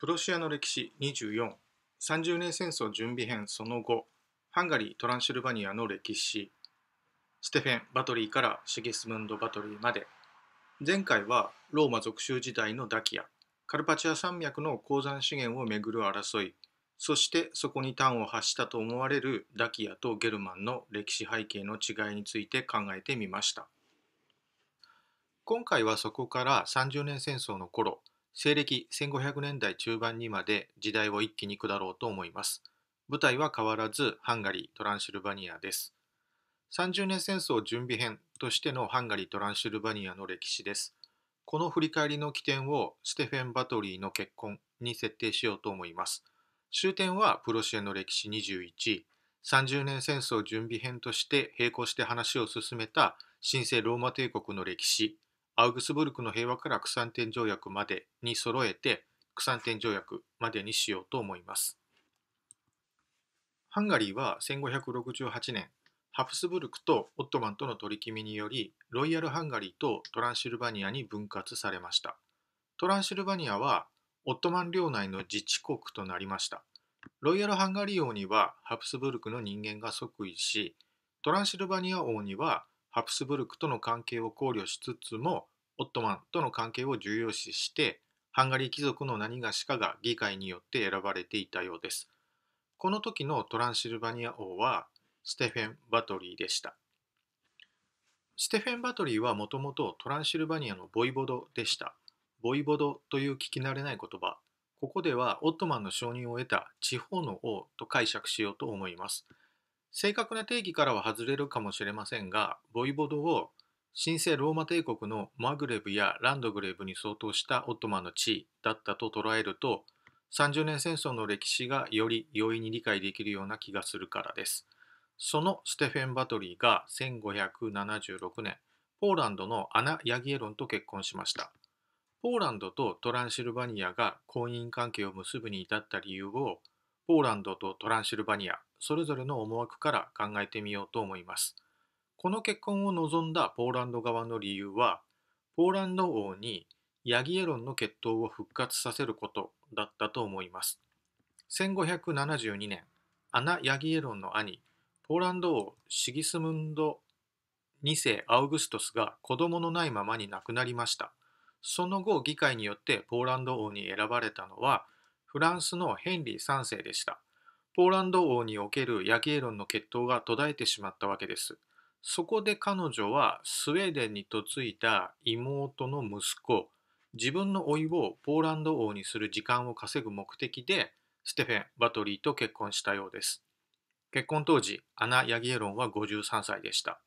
プロシアの歴史24、30年戦争準備編その後、ハンガリー・トランシルバニアの歴史、ステフェン・バトリーからシゲスムンド・バトリーまで、前回はローマ属州時代のダキア、カルパチア山脈の鉱山資源をめぐる争い、そしてそこに端を発したと思われるダキアとゲルマンの歴史背景の違いについて考えてみました。今回はそこから30年戦争の頃、西暦1500年代中盤にまで時代を一気に下ろうと思います。舞台は変わらずハンガリー・トランシルバニアです。30年戦争準備編としてのハンガリー・トランシルバニアの歴史です。この振り返りの起点をステフェン・バトリーの結婚に設定しようと思います。終点はプロシアの歴史21、30年戦争準備編として並行して話を進めた神聖ローマ帝国の歴史アウグスブルクの平和からクサンテン条約までに揃えて、クサンテン条約までにしようと思います。ハンガリーは1568年、ハプスブルクとオットマンとの取り決めにより、ロイヤルハンガリーとトランシルバニアに分割されました。トランシルバニアはオットマン領内の自治国となりました。ロイヤルハンガリー王にはハプスブルクの人間が即位し、トランシルバニア王にはハプスブルクとの関係を考慮しつつもオットマンとの関係を重要視してハンガリー貴族の何がしかが議会によって選ばれていたようです。この時のトランシルバニア王はステフェン・バトリーでした。ステフェン・バトリーはもともとトランシルバニアのボイボドでした。ボイボドという聞き慣れない言葉、ここではオットマンの承認を得た地方の王と解釈しようと思います。正確な定義からは外れるかもしれませんが、ボイボドを神聖ローマ帝国のマグレブやランドグレブに相当したオットマンの地位だったと捉えると、30年戦争の歴史がより容易に理解できるような気がするからです。そのステフェン・バトリーが1576年、ポーランドのアナ・ヤギエロンと結婚しました。ポーランドとトランシルバニアが婚姻関係を結ぶに至った理由を、ポーランドとトランシルバニアそれぞれの思惑から考えてみようと思います。この結婚を望んだポーランド側の理由は、ポーランド王にヤギエロンの血統を復活させることだったと思います。1572年、アナ・ヤギエロンの兄、ポーランド王シギスムンド2世アウグストスが子供のないままに亡くなりました。その後、議会によってポーランド王に選ばれたのは、フランスのヘンリー3世でした。ポーランド王におけるヤギエロンの血統が途絶えてしまったわけです。そこで彼女はスウェーデンに嫁いだ妹の息子、自分のいをポーランド王にする時間を稼ぐ目的で、ステフェン・バトリーと結婚したようです。結婚当時、アナ・ヤギエロンは53歳でした。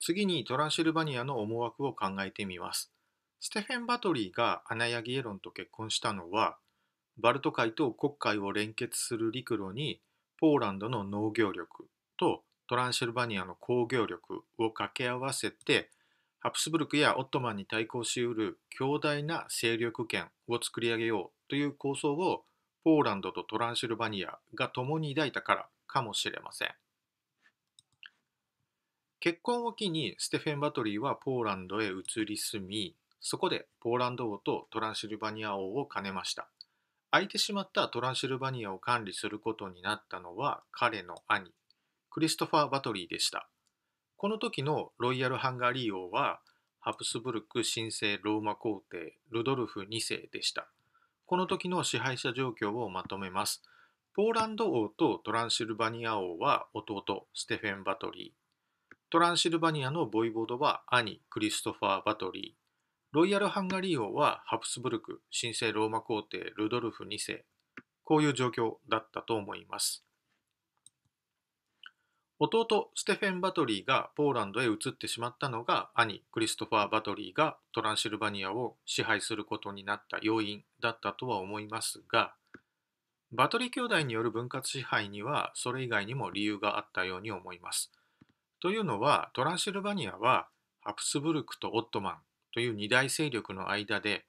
次にトランシルバニアの思惑を考えてみます。ステフェン・バトリーがアナ・ヤギエロンと結婚したのは、バルト海と黒海を連結する陸路にポーランドの農業力とトランシルバニアの工業力を掛け合わせてハプスブルクやオットマンに対抗しうる強大な勢力圏を作り上げようという構想をポーランドとトランシルバニアが共に抱いたからかもしれません。結婚を機にステフェン・バトリーはポーランドへ移り住み、そこでポーランド王とトランシルバニア王を兼ねました。空いてしまったトランシルバニアを管理することになったのは彼の兄、クリストファー・バトリーでした。この時のロイヤル・ハンガリー王は、ハプスブルク神聖ローマ皇帝ルドルフ2世でした。この時の支配者状況をまとめます。ポーランド王とトランシルバニア王は弟ステフェン・バトリー。トランシルバニアのボイボードは兄クリストファー・バトリー。ロイヤル・ハンガリー王はハプスブルク、神聖ローマ皇帝ルドルフ2世、こういう状況だったと思います。弟ステフェン・バトリーがポーランドへ移ってしまったのが兄クリストファー・バトリーがトランシルバニアを支配することになった要因だったとは思いますがバトリー兄弟による分割支配にはそれ以外にも理由があったように思います。というのはトランシルバニアはハプスブルクとオットマンという二大勢力の間で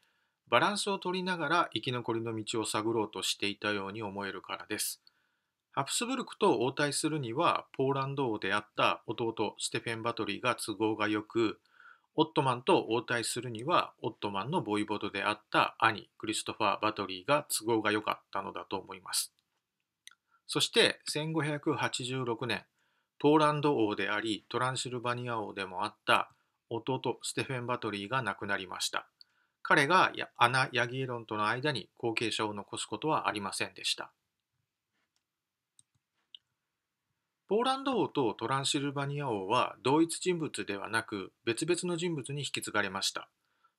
バランスを取りながら生き残りの道を探ろうとしていたように思えるからです。ハプスブルクと応対するにはポーランド王であった弟ステフェン・バトリーが都合がよくオットマンと応対するにはオットマンのボイボドであった兄クリストファー・バトリーが都合が良かったのだと思います。そして1586年ポーランド王でありトランシルバニア王でもあった弟ステフェン・バトリーが亡くなりました。彼がアナ・ヤギエロンとの間に後継者を残すことはありませんでした。ポーランド王とトランシルバニア王は同一人物ではなく別々の人物に引き継がれました。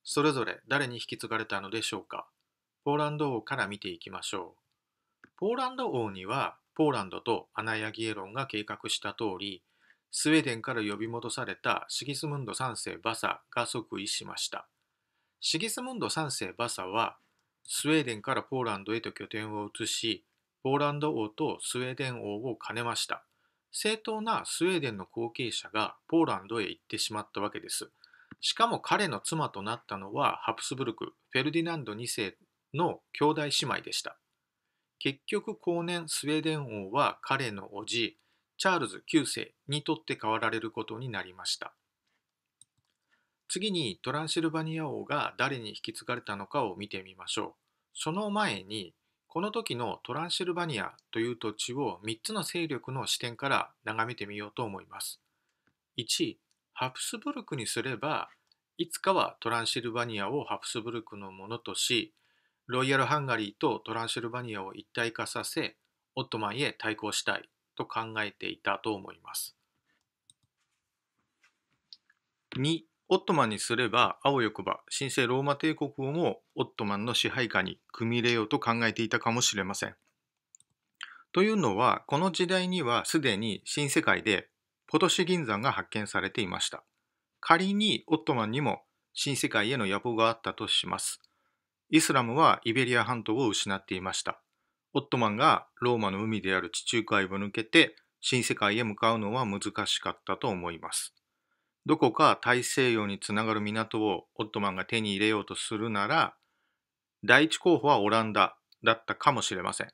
それぞれ誰に引き継がれたのでしょうかポーランド王から見ていきましょう。ポーランド王にはポーランドとアナ・ヤギエロンが計画した通りスウェーデンから呼び戻されたシギスムンド3世バサが即位しました。シギスムンド3世バサは、スウェーデンからポーランドへと拠点を移し、ポーランド王とスウェーデン王を兼ねました。正当なスウェーデンの後継者がポーランドへ行ってしまったわけです。しかも彼の妻となったのはハプスブルク、フェルディナンド2世の兄弟姉妹でした。結局後年スウェーデン王は彼の叔父、チャールズ9世にとって代わられることになりました。次にトランシルバニア王が誰に引き継がれたのかを見てみましょう。その前に、この時のトランシルバニアという土地を3つの勢力の視点から眺めてみようと思います。1、ハプスブルクにすれば、いつかはトランシルバニアをハプスブルクのものとし、ロイヤルハンガリーとトランシルバニアを一体化させ、オットマンへ対抗したいと考えていたと思います。2、オットマンにすれば、青わよくば、神聖ローマ帝国をもオットマンの支配下に組み入れようと考えていたかもしれません。というのは、この時代にはすでに新世界でポトシ銀山が発見されていました。仮にオットマンにも新世界への野望があったとします。イスラムはイベリア半島を失っていました。オットマンがローマの海である地中海を抜けて新世界へ向かうのは難しかったと思います。どこか大西洋につながる港をオットマンが手に入れようとするなら、第一候補はオランダだったかもしれません。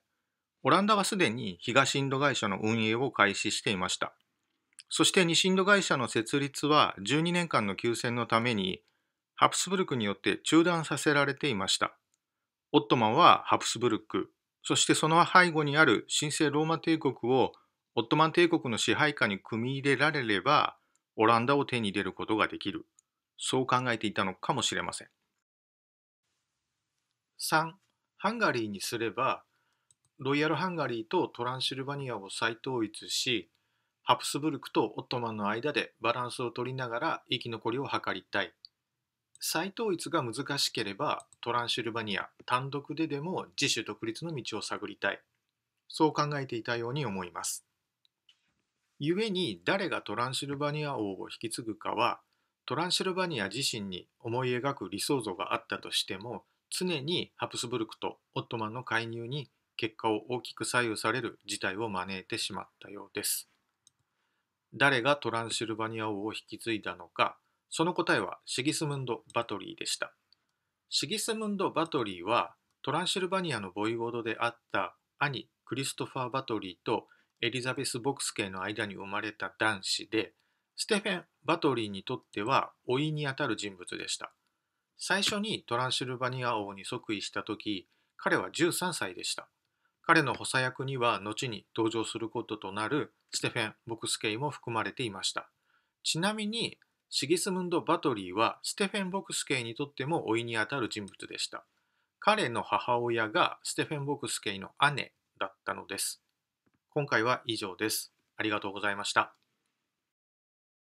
オランダはすでに東インド会社の運営を開始していました。そして西インド会社の設立は12年間の休戦のためにハプスブルクによって中断させられていました。オットマンはハプスブルク、そしてその背後にある神聖ローマ帝国をオットマン帝国の支配下に組み入れられればオランダを手に入れることができるそう考えていたのかもしれません3ハンガリーにすればロイヤルハンガリーとトランシルバニアを再統一しハプスブルクとオットマンの間でバランスを取りながら生き残りを図りたい再統一が難しければトランシルバニア単独ででも自主独立の道を探りたいそう考えていたように思います故に誰がトランシルバニア王を引き継ぐかはトランシルバニア自身に思い描く理想像があったとしても常にハプスブルクとオットマンの介入に結果を大きく左右される事態を招いてしまったようです誰がトランシルバニア王を引き継いだのかその答えはシギスムンド・バトリーでした。シギスムンド・バトリーはトランシルバニアのボイオードであった兄クリストファー・バトリーとエリザベス・ボクス家の間に生まれた男子でステフェン・バトリーにとっては老いにあたる人物でした。最初にトランシルバニア王に即位した時彼は13歳でした。彼の補佐役には後に登場することとなるステフェン・ボクスケも含まれていました。ちなみにシギスムンド・バトリーはステフェン・ボクスケイにとっても老いにあたる人物でした。彼の母親がステフェン・ボクスケイの姉だったのです。今回は以上です。ありがとうございました。